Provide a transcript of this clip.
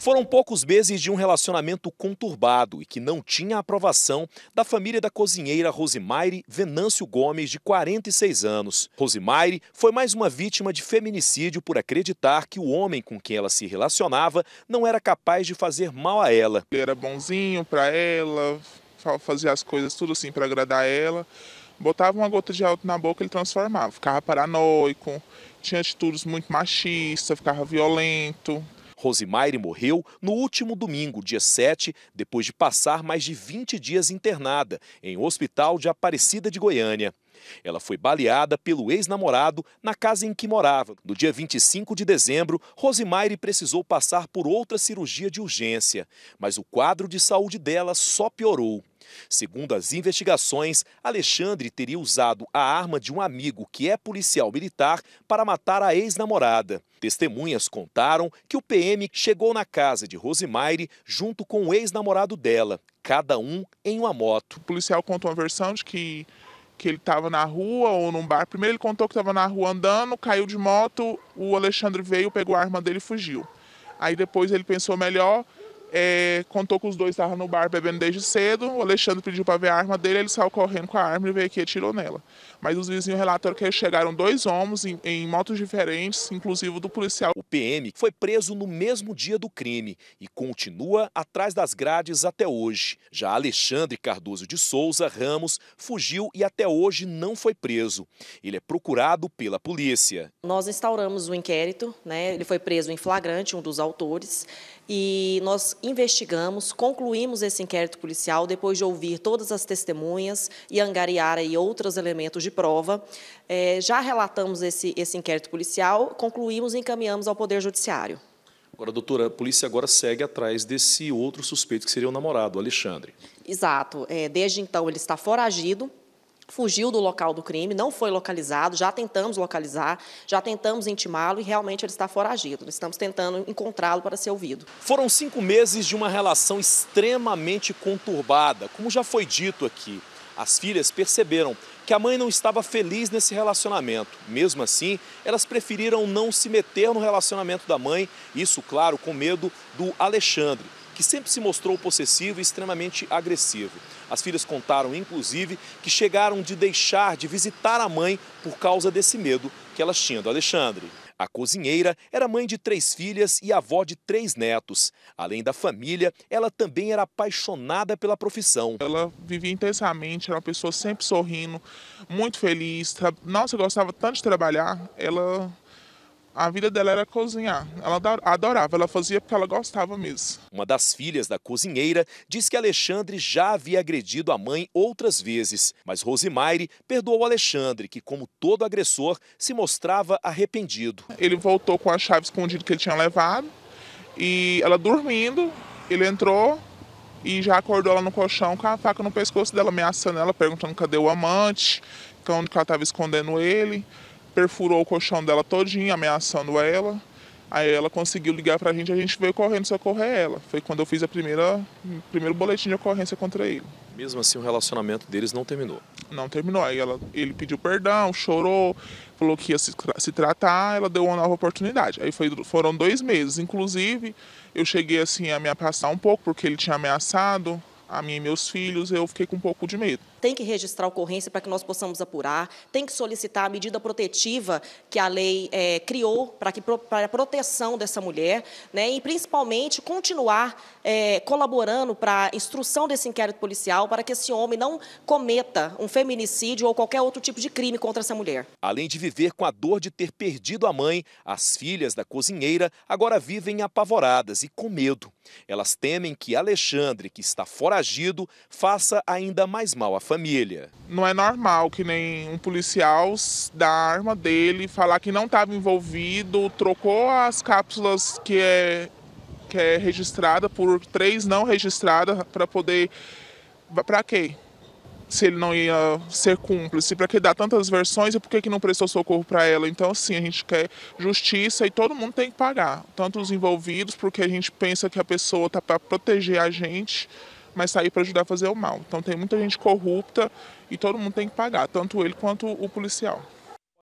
Foram poucos meses de um relacionamento conturbado e que não tinha a aprovação da família da cozinheira Rosimaire Venâncio Gomes, de 46 anos. Rosimaire foi mais uma vítima de feminicídio por acreditar que o homem com quem ela se relacionava não era capaz de fazer mal a ela. Ele era bonzinho para ela, fazia as coisas tudo assim para agradar ela. Botava uma gota de álcool na boca, ele transformava. Ficava paranoico, tinha atitudes muito machistas, ficava violento, Rosemaire morreu no último domingo, dia 7, depois de passar mais de 20 dias internada em um hospital de Aparecida de Goiânia. Ela foi baleada pelo ex-namorado na casa em que morava. No dia 25 de dezembro, Rosimaire precisou passar por outra cirurgia de urgência, mas o quadro de saúde dela só piorou. Segundo as investigações, Alexandre teria usado a arma de um amigo que é policial militar para matar a ex-namorada. Testemunhas contaram que o PM chegou na casa de Rosimaire junto com o ex-namorado dela, cada um em uma moto. O policial conta uma versão de que que ele estava na rua ou num bar. Primeiro ele contou que estava na rua andando, caiu de moto, o Alexandre veio, pegou a arma dele e fugiu. Aí depois ele pensou melhor, é, contou que os dois estavam no bar bebendo desde cedo. O Alexandre pediu para ver a arma dele, ele saiu correndo com a arma e veio aqui e atirou nela. Mas os vizinhos relataram que chegaram dois homens em, em motos diferentes, inclusive do policial. O PM foi preso no mesmo dia do crime e continua atrás das grades até hoje. Já Alexandre Cardoso de Souza Ramos fugiu e até hoje não foi preso. Ele é procurado pela polícia. Nós instauramos o um inquérito, né? ele foi preso em flagrante, um dos autores, e nós investigamos, concluímos esse inquérito policial depois de ouvir todas as testemunhas e angariar aí outros elementos de prova. É, já relatamos esse, esse inquérito policial, concluímos e encaminhamos ao Poder Judiciário. Agora, doutora, a polícia agora segue atrás desse outro suspeito que seria o namorado, Alexandre. Exato. É, desde então, ele está foragido fugiu do local do crime, não foi localizado, já tentamos localizar, já tentamos intimá-lo e realmente ele está foragido. Estamos tentando encontrá-lo para ser ouvido. Foram cinco meses de uma relação extremamente conturbada. Como já foi dito aqui, as filhas perceberam que a mãe não estava feliz nesse relacionamento. Mesmo assim, elas preferiram não se meter no relacionamento da mãe, isso, claro, com medo do Alexandre que sempre se mostrou possessivo e extremamente agressivo. As filhas contaram, inclusive, que chegaram de deixar de visitar a mãe por causa desse medo que elas tinham do Alexandre. A cozinheira era mãe de três filhas e avó de três netos. Além da família, ela também era apaixonada pela profissão. Ela vivia intensamente, era uma pessoa sempre sorrindo, muito feliz. Nossa, gostava tanto de trabalhar. Ela a vida dela era cozinhar. Ela adorava, ela fazia porque ela gostava mesmo. Uma das filhas da cozinheira diz que Alexandre já havia agredido a mãe outras vezes, mas Rosimaire perdoou Alexandre, que, como todo agressor, se mostrava arrependido. Ele voltou com a chave escondida que ele tinha levado e ela dormindo, ele entrou e já acordou ela no colchão com a faca no pescoço dela, ameaçando ela, perguntando cadê o amante, onde ela estava escondendo ele perfurou o colchão dela todinho, ameaçando ela. Aí ela conseguiu ligar pra gente, a gente veio correndo socorrer ela. Foi quando eu fiz a primeira primeiro boletim de ocorrência contra ele. Mesmo assim, o relacionamento deles não terminou? Não terminou. Aí ela, ele pediu perdão, chorou, falou que ia se, se tratar, ela deu uma nova oportunidade. Aí foi, foram dois meses. Inclusive, eu cheguei assim a me apassar um pouco, porque ele tinha ameaçado a mim e meus filhos, eu fiquei com um pouco de medo. Tem que registrar a ocorrência para que nós possamos apurar, tem que solicitar a medida protetiva que a lei é, criou para, que, para a proteção dessa mulher, né, e principalmente continuar é, colaborando para a instrução desse inquérito policial para que esse homem não cometa um feminicídio ou qualquer outro tipo de crime contra essa mulher. Além de viver com a dor de ter perdido a mãe, as filhas da cozinheira agora vivem apavoradas e com medo. Elas temem que Alexandre, que está fora faça ainda mais mal à família. Não é normal que nem um policial da arma dele, falar que não estava envolvido, trocou as cápsulas que é, que é registrada por três não registradas para poder. Para quê? se ele não ia ser cúmplice, para que dá tantas versões e por que, que não prestou socorro para ela. Então, assim, a gente quer justiça e todo mundo tem que pagar, tanto os envolvidos, porque a gente pensa que a pessoa está para proteger a gente, mas sair para ajudar a fazer o mal. Então tem muita gente corrupta e todo mundo tem que pagar, tanto ele quanto o policial.